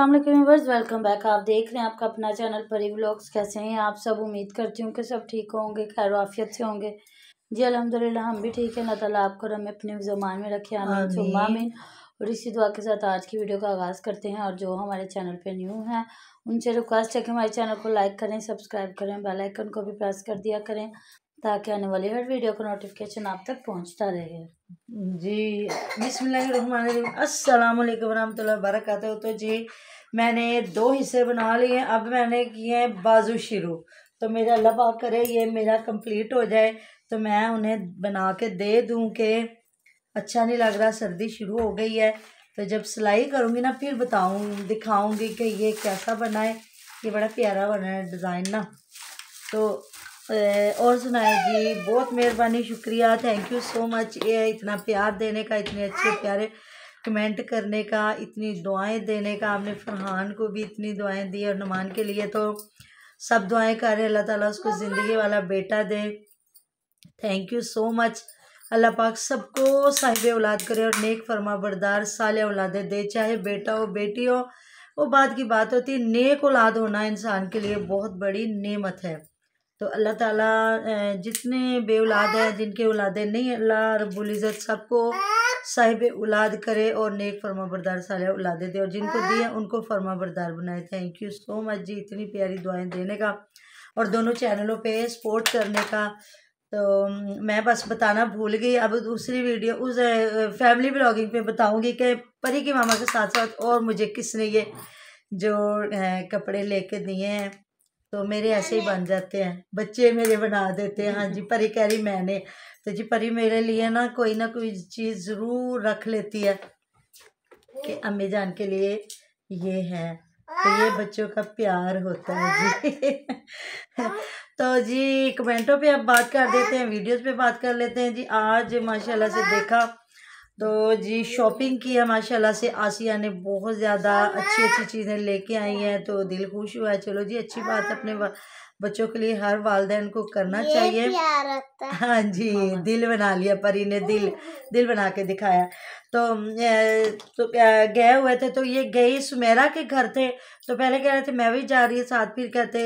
अल्लाह welcome back आप देख रहे हैं आपका अपना चैनल परी व्लॉग्स कैसे हैं आप सब उम्मीद करती हूँ कि सब ठीक होंगे खैर आफियत से होंगे जी अलहमदिल्ला हम भी ठीक है अल्लाह ताला आपको हमें अपने जमान में रखे आना में और इसी दुआ के साथ आज की वीडियो का आगाज़ करते हैं और जो हमारे चैनल पर न्यू हैं उनसे रिक्वेस्ट है कि हमारे चैनल को लाइक करें सब्सक्राइब करें बेलाइकन को भी प्रेस कर दिया करें ताकि आने वाली हर वीडियो का नोटिफिकेशन आप तक पहुंचता रहे जी अस्सलाम वालेकुम रहमतुल्लाह बरकत तो जी मैंने दो हिस्से बना लिए हैं अब मैंने किए हैं बाजू शुरू तो मेरा अल्लाह पाक करे ये मेरा कंप्लीट हो जाए तो मैं उन्हें बना के दे दूँ कि अच्छा नहीं लग रहा सर्दी शुरू हो गई है तो जब सिलाई करूँगी ना फिर बताऊँ दिखाऊँगी कि ये कैसा बना है ये बड़ा प्यारा बना है डिज़ाइन ना तो और सुनाए जी बहुत मेहरबानी शुक्रिया थैंक यू सो मच ये इतना प्यार देने का इतने अच्छे प्यारे कमेंट करने का इतनी दुआएं देने का आपने फरहान को भी इतनी दुआएं दी और नुमान के लिए तो सब दुआएं कर रहे अल्लाह ताला उसको ज़िंदगी वाला बेटा दे थैंक यू सो मच अल्लाह पाक सबको साहिब औलाद करे और नेक फरमा बरदार साल औलादे दे चाहे बेटा हो बेटी हो वो बात की बात होती है नेक औलाद होना इंसान के लिए बहुत बड़ी नेमत है तो अल्लाह ताला जितने बे औलाद हैं जिनके औलादे नहीं अल्लाह रबुल्ज़त सबको साहिब औलाद करे और नेक फर्मा बरदार सारे औलादे दे और जिनको दिए उनको फर्मा बरदार बनाए थैंक यू सो मच जी इतनी प्यारी दुआएं देने का और दोनों चैनलों पे सपोर्ट करने का तो मैं बस बताना भूल गई अब दूसरी वीडियो उस फैमिली ब्लॉगिंग पे बताऊंगी कि परी के मामा के साथ साथ और मुझे किसने ये जो कपड़े लेके दिए हैं तो मेरे ऐसे ही बन जाते हैं बच्चे मेरे बना देते हैं हाँ जी परी कह रही मैंने तो जी परी मेरे लिए ना कोई ना कोई चीज़ ज़रूर रख लेती है कि हम्म। अम्मी जान के लिए ये है तो ये बच्चों का प्यार होता है जी तो जी कमेंटों पे आप बात कर देते हैं वीडियोस पे बात कर लेते हैं जी आज माशाल्लाह से देखा तो जी शॉपिंग की है माशाल्लाह से आसिया ने बहुत ज़्यादा अच्छी अच्छी चीज़ें लेके आई हैं तो दिल खुश हुआ है चलो जी अच्छी बात है अपने बच्चों के लिए हर वालदेन को करना चाहिए हाँ जी दिल बना लिया परी ने दिल दिल बना के दिखाया तो तो गए हुए थे तो ये गई सुमेरा के घर थे तो पहले कह रहे थे मैं भी जा रही है साथ फिर कहते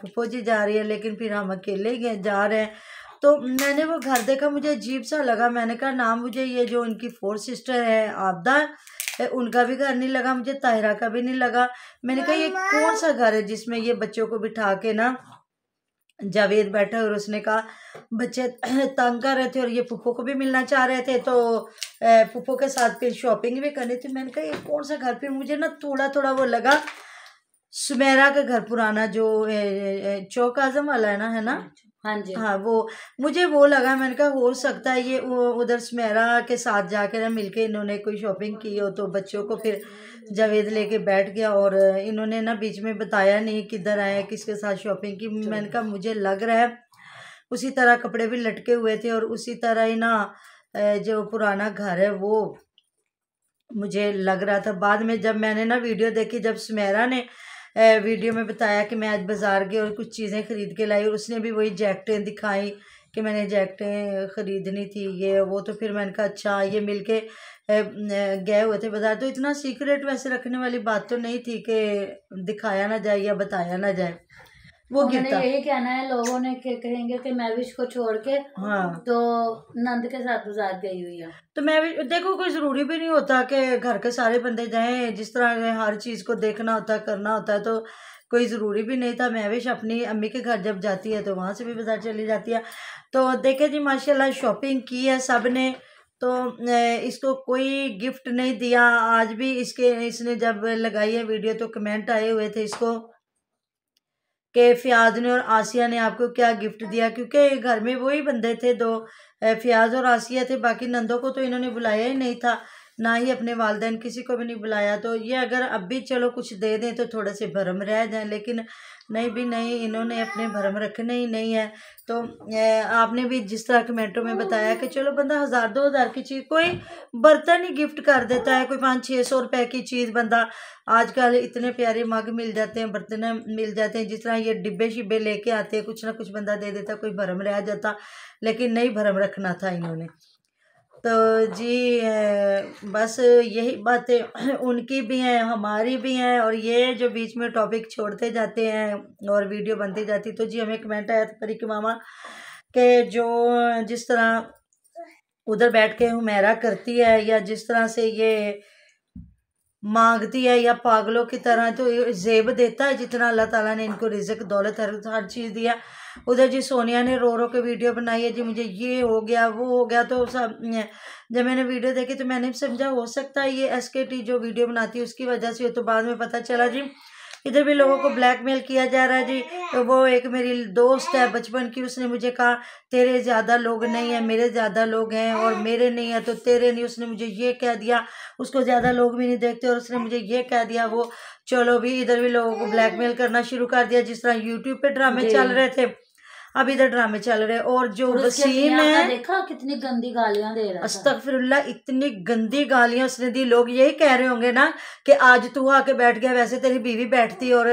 फुप्पो जी जा रही है लेकिन फिर हम अकेले ही गए जा रहे हैं तो मैंने वो घर देखा मुझे अजीब सा लगा मैंने कहा ना मुझे ये जो उनकी फोर सिस्टर है आपदा उनका भी घर नहीं लगा मुझे ताहिरा का भी नहीं लगा मैंने कहा ये कौन सा घर है जिसमें ये बच्चों को बिठा के ना जावेद बैठा और उसने कहा बच्चे तंग कर रहे थे और ये पुप्पो को भी मिलना चाह रहे थे तो पुप्पो के साथ फिर शॉपिंग भी करनी थी मैंने कहा ये कौन सा घर फिर मुझे ना थोड़ा थोड़ा वो लगा सुमेरा का घर पुराना जो चौक आजम वाला है ना है ना हाँ, हाँ जी हाँ वो मुझे वो लगा मैंने कहा हो सकता है ये उधर स्मेरा के साथ जाकर मिलके इन्होंने कोई शॉपिंग की हो तो बच्चों को फिर जावेद लेके बैठ गया और इन्होंने ना बीच में बताया नहीं किधर आए किसके साथ शॉपिंग की मैंने कहा मुझे लग रहा है उसी तरह कपड़े भी लटके हुए थे और उसी तरह ही ना जो पुराना घर है वो मुझे लग रहा था बाद में जब मैंने ना वीडियो देखी जब स्मेरा ने वीडियो में बताया कि मैं आज बाज़ार गई और कुछ चीज़ें ख़रीद के लाई और उसने भी वही जैकटें दिखाई कि मैंने जैकटें ख़रीदनी थी ये वो तो फिर मैंने कहा अच्छा ये मिल के गए हुए थे बाज़ार तो इतना सीक्रेट वैसे रखने वाली बात तो नहीं थी कि दिखाया ना जाए या बताया ना जाए वो गिरता यही कहना है लोगों ने कहेंगे कि मैविश को छोड़ के हाँ तो नंद के साथ गुजार गई हुई है तो मैविश देखो कोई ज़रूरी भी नहीं होता कि घर के सारे बंदे जाएं जिस तरह हर चीज़ को देखना होता है करना होता है तो कोई ज़रूरी भी नहीं था महविश अपनी अम्मी के घर जब जाती है तो वहाँ से भी बाज़ार चली जाती है तो देखे जी माशाल्लाह शॉपिंग की है सब ने तो इसको कोई गिफ्ट नहीं दिया आज भी इसके इसने जब लगाई है वीडियो तो कमेंट आए हुए थे इसको कि फ़ियाज़ ने और आसिया ने आपको क्या गिफ्ट दिया क्योंकि घर में वही बंदे थे दो फ़ियाज़ और आसिया थे बाकी नंदों को तो इन्होंने बुलाया ही नहीं था ना ही अपने वालदेन किसी को भी नहीं बुलाया तो ये अगर अब भी चलो कुछ दे दें तो थोड़े से भरम रह जाए लेकिन नहीं भी नहीं इन्होंने अपने भरम रखने ही नहीं है तो आपने भी जिस तरह कमेंटों में बताया कि चलो बंदा हज़ार दो हज़ार की चीज़ कोई बर्तन ही गिफ्ट कर देता है कोई पाँच छः सौ रुपए की चीज़ बंदा आजकल इतने प्यारे मग मिल जाते हैं बर्तन मिल जाते हैं जिस तरह ये डिब्बे शिब्बे लेके आते हैं कुछ ना कुछ बंदा दे देता कोई भरम रह जाता लेकिन नहीं भरम रखना था इन्होंने तो जी बस यही बातें उनकी भी हैं हमारी भी हैं और ये जो बीच में टॉपिक छोड़ते जाते हैं और वीडियो बनती जाती तो जी हमें कमेंट तो आया था परी के मामा के जो जिस तरह उधर बैठ के हमेरा करती है या जिस तरह से ये मांगती है या पागलों की तरह तो जेब देता है जितना अल्लाह ताला ने इनको रिजक दौलत हर हर चीज़ दिया उधर जी सोनिया ने रो रो के वीडियो बनाई है जी मुझे ये हो गया वो हो गया तो सब जब मैंने वीडियो देखी तो मैंने समझा हो सकता है ये एस के टी जो वीडियो बनाती है उसकी वजह से तो बाद में पता चला जी इधर भी लोगों को ब्लैकमेल किया जा रहा है जी तो वो एक मेरी दोस्त है बचपन की उसने मुझे कहा तेरे ज़्यादा लोग नहीं हैं मेरे ज़्यादा लोग हैं और मेरे नहीं हैं तो तेरे नहीं उसने मुझे ये कह दिया उसको ज़्यादा लोग भी नहीं देखते और उसने मुझे ये कह दिया वो चलो भी इधर भी लोगों को ब्लैकमेल करना शुरू कर दिया जिस तरह यूट्यूब पर ड्रामे चल रहे थे अब इधर ड्रामे चल रहे और जो वसीम है देखा कितनी गंदी गालियां दे रहा अस्तगफिरुल्ला इतनी गंदी गालियां उसने दी लोग यही कह रहे होंगे ना कि आज तू आके बैठ गया वैसे तेरी बीवी बैठती और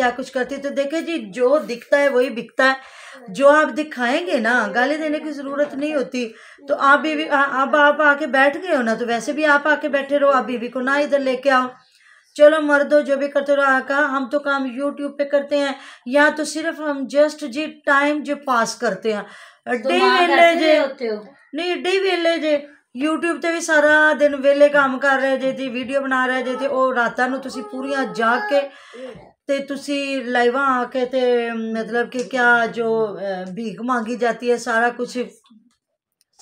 क्या कुछ करती तो देखे जी जो दिखता है वही बिकता है जो आप दिखाएंगे ना गाली देने की ज़रूरत नहीं होती तो आप बीवी अब आप आके बैठ गए हो ना तो वैसे भी आप आके बैठे रहो आप बीवी को ना इधर लेके आओ चलो मर्दो जो भी करते रहो का हम तो काम यूट्यूब पे करते हैं या तो सिर्फ हम जस्ट जी टाइम जो पास करते हैं डी वेले जे नहीं डी वेले जे YouTube ਤੇ ਵੀ ਸਾਰਾ ਦਿਨ ਵੇਲੇ ਕੰਮ ਕਰ ਰਹੇ ਜੇ ਤੇ ਵੀਡੀਓ ਬਣਾ ਰਹੇ ਜੇ ਤੇ ਉਹ ਰਾਤਾਂ ਨੂੰ ਤੁਸੀਂ ਪੂਰੀਆਂ ਜਾ ਕੇ ਤੇ ਤੁਸੀਂ ਲਾਈਵਾਂ ਆ ਕੇ ਤੇ ਮਤਲਬ ਕਿ ਕਿਆ ਜੋ ਭੀਖ ਮੰਗੀ ਜਾਂਦੀ ਹੈ ਸਾਰਾ ਕੁਝ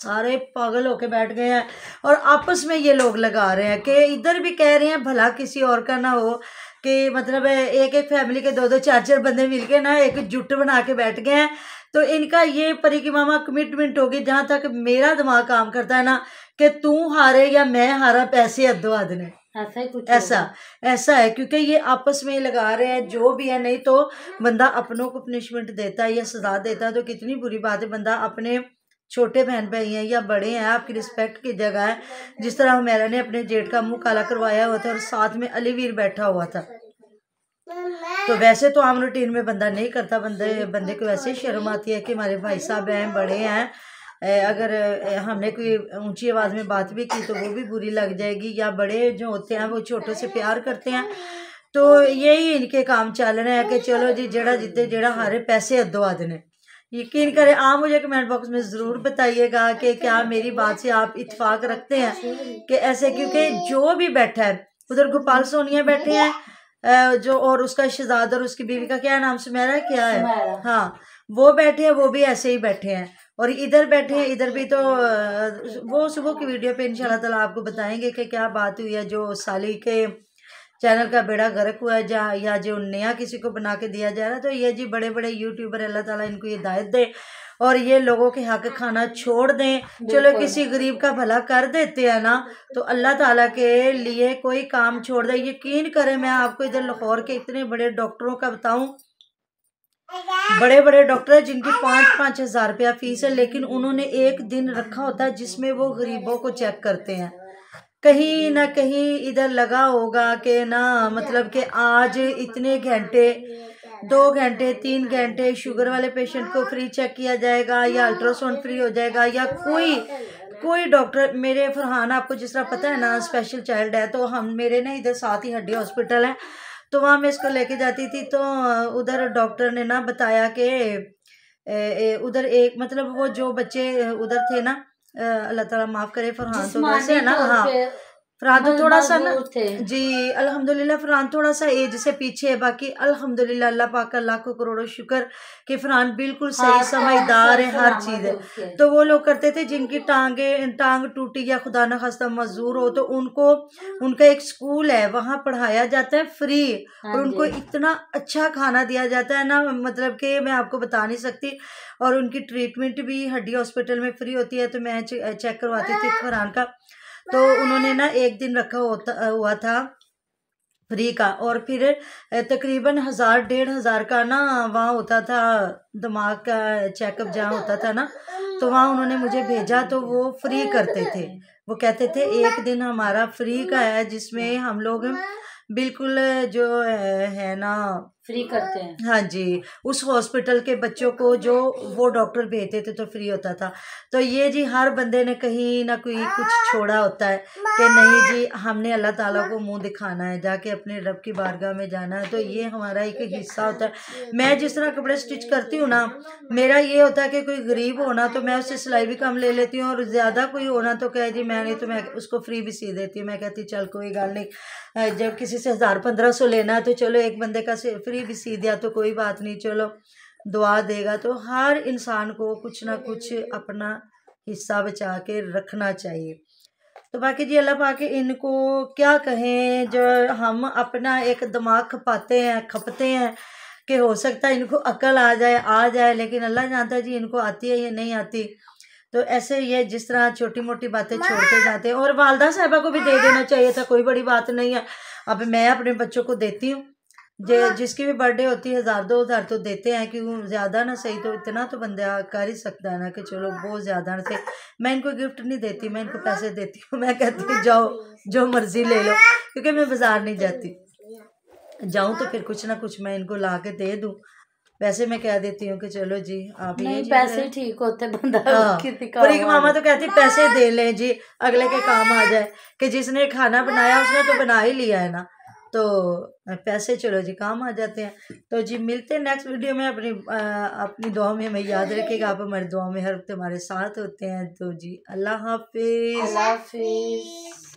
सारे पागल होके बैठ गए हैं और आपस में ये लोग लगा रहे हैं कि इधर भी कह रहे हैं भला किसी और का ना हो कि मतलब एक एक फैमिली के दो दो चार चार बंदे मिलके ना एक जुट बना के बैठ गए हैं तो इनका ये परी की मामा कमिटमेंट होगी जहाँ तक मेरा दिमाग काम करता है ना कि तू हारे या मैं हारा पैसे अद्दो आध ने ऐसा ही कुछ ऐसा ऐसा है क्योंकि ये आपस में लगा रहे हैं जो भी है नहीं तो बंदा अपनों को पनिशमेंट देता है या सजा देता है तो कितनी बुरी बात है बंदा अपने छोटे बहन भाई हैं या बड़े हैं आपकी रिस्पेक्ट की जगह है जिस तरह हमेरा ने अपने जेठ का मुंह काला करवाया हुआ था और साथ में अलीवीर बैठा हुआ था तो वैसे तो आम रूटीन में बंदा नहीं करता बंदे बंदे को वैसे शर्म आती है कि हमारे भाई साहब हैं बड़े हैं अगर हमने कोई ऊंची आवाज़ में बात भी की तो वो भी बुरी लग जाएगी या बड़े जो होते हैं वो छोटों से प्यार करते हैं तो यही इनके काम चल रहे हैं कि चलो जी जड़ा जितने जड़ा हारे पैसे अद्दो आदने यकीन करें आप मुझे कमेंट बॉक्स में ज़रूर बताइएगा कि क्या मेरी बात से आप इतफाक रखते हैं कि ऐसे क्योंकि जो भी बैठा है उधर गोपाल सोनिया बैठे हैं जो और उसका शहजाद और उसकी बीवी का क्या नाम सुमेरा क्या है हाँ वो बैठे हैं वो भी ऐसे ही बैठे हैं और इधर बैठे हैं इधर भी तो वो सुबह की वीडियो पे इंशाल्लाह ताला आपको बताएंगे कि क्या बात हुई है जो साली के चैनल का बेड़ा गर्क हुआ है जहाँ या जो नया किसी को बना के दिया जा रहा है तो ये जी बड़े बड़े यूट्यूबर अल्लाह ताला इनको हिदायत दे और ये लोगों के हक खाना छोड़ दें चलो किसी गरीब का भला कर देते हैं ना तो अल्लाह ताला के लिए कोई काम छोड़ दे यकीन करें मैं आपको इधर लाहौर के इतने बड़े डॉक्टरों का बताऊँ बड़े बड़े डॉक्टर हैं जिनकी पाँच पाँच हज़ार रुपया फीस है लेकिन उन्होंने एक दिन रखा होता है जिसमें वो गरीबों को चेक करते हैं कहीं ना कहीं इधर लगा होगा कि ना मतलब कि आज इतने घंटे दो घंटे तीन घंटे शुगर वाले पेशेंट को फ्री चेक किया जाएगा या अल्ट्रासाउंड फ्री हो जाएगा या कोई कोई डॉक्टर मेरे फरहान आपको जिस तरह पता है ना स्पेशल चाइल्ड है तो हम मेरे ना इधर साथ ही हड्डी हॉस्पिटल है तो वहाँ मैं इसको लेके जाती थी तो उधर डॉक्टर ने ना बताया कि उधर एक मतलब वो जो बच्चे उधर थे ना अल्लाह ताला माफ़ करे फरहान तो वैसे है ना हाँ फरहान तो थोड़ा सा ना जी अल्हम्दुलिल्लाह फरहान थोड़ा सा एज से पीछे है बाकी अल्हम्दुलिल्लाह अल्लाह पाक का लाखों करोड़ों शुक्र कि फरहान बिल्कुल हाँ, सही समझदार है हर चीज़ है तो वो लोग करते थे जिनकी टांगे टांग टूटी या खुदा न खास्ता मजदूर हो तो उनको उनका एक स्कूल है वहाँ पढ़ाया जाता है फ्री हाँ और उनको इतना अच्छा खाना दिया जाता है ना मतलब कि मैं आपको बता नहीं सकती और उनकी ट्रीटमेंट भी हड्डी हॉस्पिटल में फ्री होती है तो मैं चेक करवाती थी हाँ। फरहान का तो उन्होंने ना एक दिन रखा होता हुआ था फ्री का और फिर तकरीबन हज़ार डेढ़ हज़ार का ना वहाँ होता था दिमाग का चेकअप जहाँ होता था ना तो वहाँ उन्होंने मुझे भेजा तो वो फ्री करते थे वो कहते थे एक दिन हमारा फ्री का है जिसमें हम लोग बिल्कुल जो है ना फ्री करते हैं हाँ जी उस हॉस्पिटल के बच्चों को जो वो डॉक्टर भेजते थे तो फ्री होता था तो ये जी हर बंदे ने कहीं ना कहीं कुछ छोड़ा होता है कि नहीं जी हमने अल्लाह ताला को मुंह दिखाना है जाके अपने रब की बारगाह में जाना है तो ये हमारा एक हिस्सा होता है मैं जिस तरह कपड़े स्टिच करती हूँ ना मेरा ये होता है कि कोई गरीब होना तो मैं उससे सिलाई भी कम ले लेती हूँ और ज़्यादा कोई होना तो कहे जी मैंने तो मैं उसको फ्री भी सी देती हूँ मैं कहती चल कोई गल नहीं जब किसी किसी से हज़ार पंद्रह सौ लेना है तो चलो एक बंदे का फ्री भी सी दिया तो कोई बात नहीं चलो दुआ देगा तो हर इंसान को कुछ ना कुछ अपना हिस्सा बचा के रखना चाहिए तो बाकी जी अल्लाह पाके इनको क्या कहें जो हम अपना एक दिमाग खपाते हैं खपते हैं कि हो सकता है इनको अकल आ जाए आ जाए लेकिन अल्लाह जानता है जी इनको आती है या नहीं आती तो ऐसे ये जिस तरह छोटी मोटी बातें छोड़ते जाते हैं और वालदा साहबा को भी दे देना चाहिए था कोई बड़ी बात नहीं है अब मैं अपने बच्चों को देती हूँ जे जिसकी भी बर्थडे होती है हज़ार दो हज़ार तो देते हैं क्यों ज़्यादा ना सही तो इतना तो बंदा कर ही सकता है ना कि चलो बहुत ज़्यादा ना सही मैं इनको गिफ्ट नहीं देती मैं इनको पैसे देती हूँ मैं कहती हूँ जाओ जो मर्ज़ी ले लो क्योंकि मैं बाज़ार नहीं जाती जाऊँ तो फिर कुछ ना कुछ मैं इनको ला के दे दूँ वैसे मैं कह देती हूँ कि चलो जी आप नहीं पैसे ठीक होते बंदा हाँ, मामा तो कहती पैसे दे ले जी अगले के काम आ जाए कि जिसने खाना बनाया उसने तो बना ही लिया है ना तो पैसे चलो जी काम आ जाते हैं तो जी मिलते हैं नेक्स्ट वीडियो में अपनी आ, अपनी दुआ में हमें याद रखेगा आप हमारी दुआ में हर वक्त हमारे साथ होते हैं तो जी अल्लाह हाफिज़ अल्लाह हाफिज़